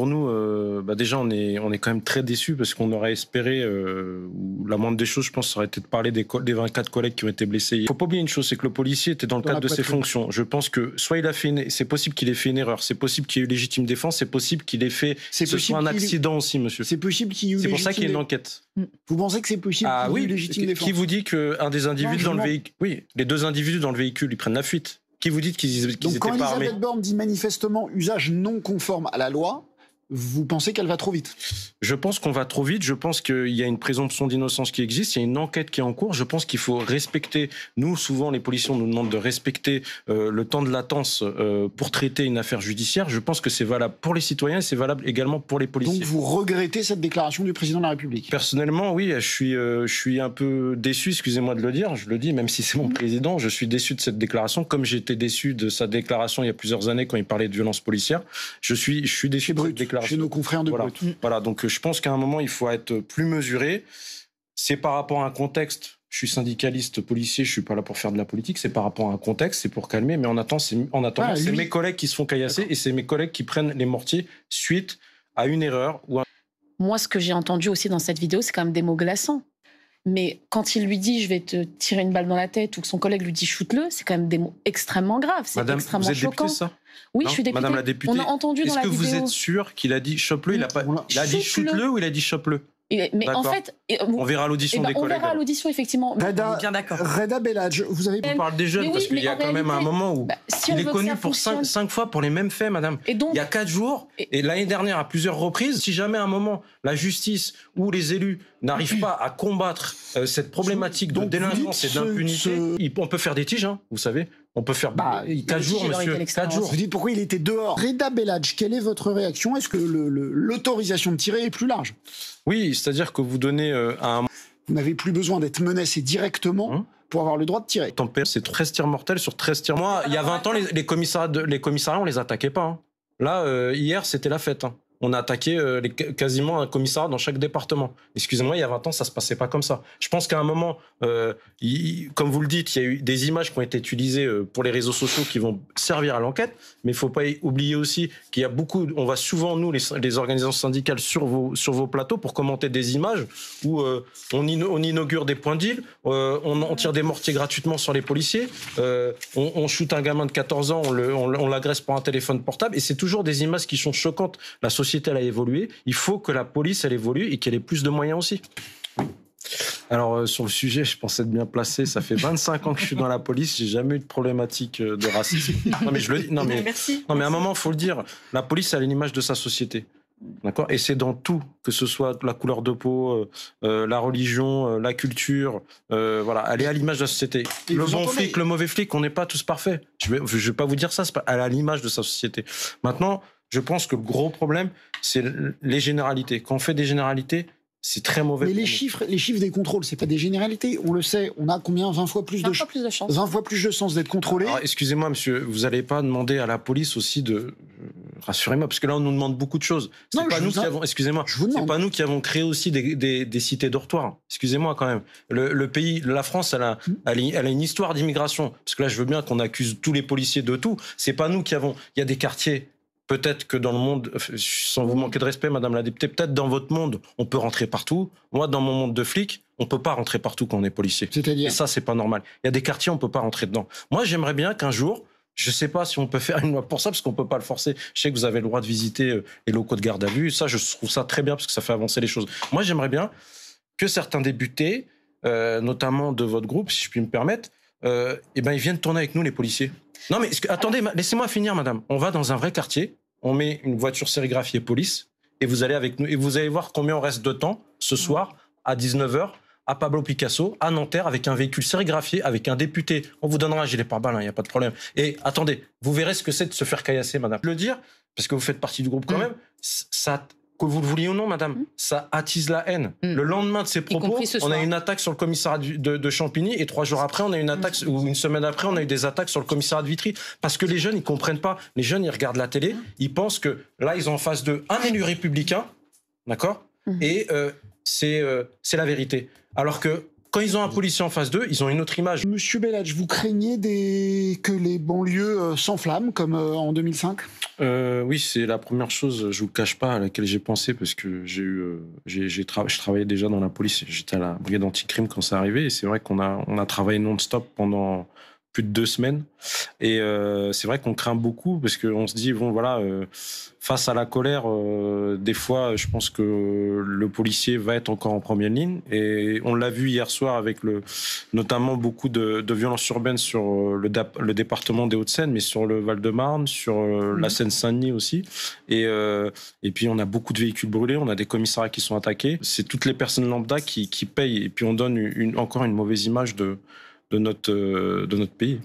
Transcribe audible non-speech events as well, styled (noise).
pour nous, euh, bah, déjà, on est, on est quand même très déçus parce qu'on aurait espéré, euh, ou la moindre des choses, je pense, ça aurait été de parler des, des 24 collègues qui ont été blessés. Il faut pas oublier une chose, c'est que le policier était dans le cadre de ses fonctions. Je pense que soit il a fait une, c'est possible qu'il ait fait une erreur, c'est possible qu'il y ait eu légitime défense, c'est possible qu'il ait fait, c'est ce soit un accident aussi, monsieur. C'est possible qu'il y ait eu C'est pour ça qu'il y a une enquête. Vous pensez que c'est possible ah ait eu légitime défense Qui vous dit un des individus dans le véhicule, oui, les deux individus dans le véhicule, ils prennent la fuite qui vous dit qu'ils étaient Donc quand Elisabeth Borne dit manifestement usage non conforme à la loi, vous pensez qu'elle va trop vite Je pense qu'on va trop vite. Je pense qu'il y a une présomption d'innocence qui existe. Il y a une enquête qui est en cours. Je pense qu'il faut respecter. Nous, souvent, les policiers, on nous demande de respecter euh, le temps de latence euh, pour traiter une affaire judiciaire. Je pense que c'est valable pour les citoyens et c'est valable également pour les policiers. Donc, vous regrettez cette déclaration du président de la République Personnellement, oui. Je suis, euh, je suis un peu déçu, excusez-moi de le dire. Je le dis, même si c'est mon mm. président, je suis déçu de cette déclaration, comme j'étais déçu de sa déclaration il y a plusieurs années quand il parlait de violence policière. Je suis, je suis déçu de cette déclaration. Chez nos confrères de voilà. Mm. Voilà, donc euh, je pense qu'à un moment, il faut être plus mesuré. C'est par rapport à un contexte. Je suis syndicaliste policier, je suis pas là pour faire de la politique. C'est par rapport à un contexte, c'est pour calmer. Mais en attendant, c'est ah, mes collègues qui se font caillasser et c'est mes collègues qui prennent les mortiers suite à une erreur ou Moi, ce que j'ai entendu aussi dans cette vidéo, c'est quand même des mots glaçants. Mais quand il lui dit je vais te tirer une balle dans la tête ou que son collègue lui dit shoot-le, c'est quand même des mots extrêmement graves. C'est extrêmement vous êtes choquant. ça oui, je suis députée. Madame la députée, on a entendu dans la vidéo. Est-ce que vous êtes sûr qu'il a dit chope-le Il a, pas, il a dit shoot-le ou il a dit chope-le mais en fait, euh, on verra l'audition eh ben, des collègues. On verra l'audition effectivement. Reda, bien d'accord. Reda Bellage, vous avez. On parle des jeunes parce qu'il y a quand même un moment où bah, il est connu pour cinq, fois pour les mêmes faits, madame. Et donc, il y a quatre jours et, et l'année dernière à plusieurs reprises. Si jamais à un moment la justice ou les élus n'arrive pas à combattre euh, cette problématique de délinquance et d'impunité, on peut faire des tiges, hein, vous savez. On peut faire bah, 4 jours, monsieur. Vous dites pourquoi il était dehors. Reda Bellage, quelle est votre réaction Est-ce que l'autorisation de tirer est plus large Oui, c'est-à-dire que vous donnez à euh, un. Vous n'avez plus besoin d'être menacé directement. Hein pour avoir le droit de tirer. père, c'est 13 tirs mortels sur 13 tirs. Moi, il y a 20 ans, les, commissariats, de, les on les attaquait pas. Hein. Là, euh, hier, c'était la fête on a attaqué euh, quasiment un commissariat dans chaque département. Excusez-moi, il y a 20 ans, ça ne se passait pas comme ça. Je pense qu'à un moment, euh, comme vous le dites, il y a eu des images qui ont été utilisées euh, pour les réseaux sociaux qui vont servir à l'enquête, mais il ne faut pas oublier aussi qu'il y a beaucoup, on va souvent, nous, les, organisations syndicales, sur vos, plateaux pour commenter des images où on, inaugure des points d'île on, tire des mortiers gratuitement sur les policiers, on, on shoot un gamin de 14 ans, on l'agresse pour un téléphone portable, et c'est toujours des images qui sont choquantes. La société elle a évolué, il faut que la police elle évolue et qu'elle ait plus de moyens aussi. Alors euh, sur le sujet, je pensais être bien placé. Ça fait 25 ans que je suis dans la police, j'ai jamais eu de problématique euh, de racisme. Non mais je le dis, non mais, non mais à un moment faut le dire. La police elle a l'image de sa société. D'accord Et c'est dans tout, que ce soit la couleur de peau, euh, la religion, la culture, voilà, elle est à l'image de la société. le bon flic, le mauvais flic, on n'est pas tous parfaits. Je vais, je vais pas vous dire ça, elle est à l'image de sa société. Maintenant, je pense que le gros problème, c'est les généralités. Quand on fait des généralités, c'est très mauvais. Mais les chiffres, les chiffres des contrôles, c'est pas des généralités. On le sait. On a combien 20 fois plus, de, fois plus fois plus de chances d'être contrôlé. Excusez-moi, monsieur, vous n'allez pas demander à la police aussi de euh, rassurez-moi, parce que là on nous demande beaucoup de choses. C'est pas nous avons. Excusez-moi. pas nous qui avons créé aussi des, cités dortoirs. Excusez-moi quand même. Le, pays, la France, hmm. elle a, elle a une histoire d'immigration. Parce que là, je veux bien qu'on accuse tous les policiers de tout. Ce n'est pas nous qui avons. Il y a des quartiers Peut-être que dans le monde, euh, sans vous manquer de respect, Madame la députée, peut-être dans votre monde, on peut rentrer partout. Moi, dans mon monde de flic, on ne peut pas rentrer partout quand on est policier. C'est-à-dire Et ça, c'est pas normal. Il y a des quartiers, on ne peut pas rentrer dedans. Moi, j'aimerais bien qu'un jour, je ne sais pas si on peut (laughs) faire une loi pour ça, parce qu'on ne peut pas le forcer. Je sais que vous avez le droit de visiter euh, les locaux de garde à vue. Ça, je trouve ça très bien, parce que ça fait avancer les choses. Moi, j'aimerais bien que certains députés, euh, notamment de votre groupe, si je puis me permettre, eh ben, ils viennent tourner avec nous, les policiers. Non, mais attendez, laissez-moi finir, madame. On va dans un vrai quartier, on met une voiture sérigraphiée police et vous allez avec nous. Et vous allez voir combien on reste de temps ce soir à 19h à Pablo Picasso, à Nanterre, avec un véhicule sérigraphié, avec un député. On vous donnera un gilet pare-balles, il hein, n'y a pas de problème. Et attendez, vous verrez ce que c'est de se faire caillasser, madame. Le dire, parce que vous faites partie du groupe quand mm. même, ça, que vous le vouliez ou non, madame, hmm. ça attise la haine. Hmm. Le lendemain de ces propos, on a une attaque sur le commissariat de, Champigny et trois jours après, on a une attaque, hmm. ou une semaine après, on a eu des attaques sur le commissariat de Vitry. Parce que les jeunes, ils comprennent pas. Les jeunes, ils regardent la télé, ils pensent que là, ils ont en face d'eux un élu républicain, d'accord Et euh, euh, c'est la vérité. Alors que quand ils ont un policier en face d'eux, ils ont une autre image. Monsieur Bellage, vous craignez des... que les banlieues euh, s'enflamment comme euh, en 2005 euh, Oui, c'est la première chose, je vous cache pas, à laquelle j'ai pensé parce que j'ai eu, euh, j'ai, je travaillais déjà dans la police. J'étais à la brigade anticrime quand ça arrivait et c'est vrai qu'on a, on a travaillé non-stop pendant plus de deux semaines. Et euh, c'est vrai qu'on craint beaucoup parce qu'on se dit bon voilà, euh, face à la colère, euh, des fois, je pense que le policier va être encore en première ligne. Et on l'a vu hier soir avec le, notamment beaucoup de, violences urbaines sur le, département des Hauts-de-Seine, mais sur le Val-de-Marne, sur la mmh. Seine-Saint-Denis aussi. Et et puis on a beaucoup de véhicules brûlés, on a des commissariats qui sont attaqués. C'est toutes les personnes lambda qui, payent. Et puis on donne encore une mauvaise image de de notre, euh, de notre pays.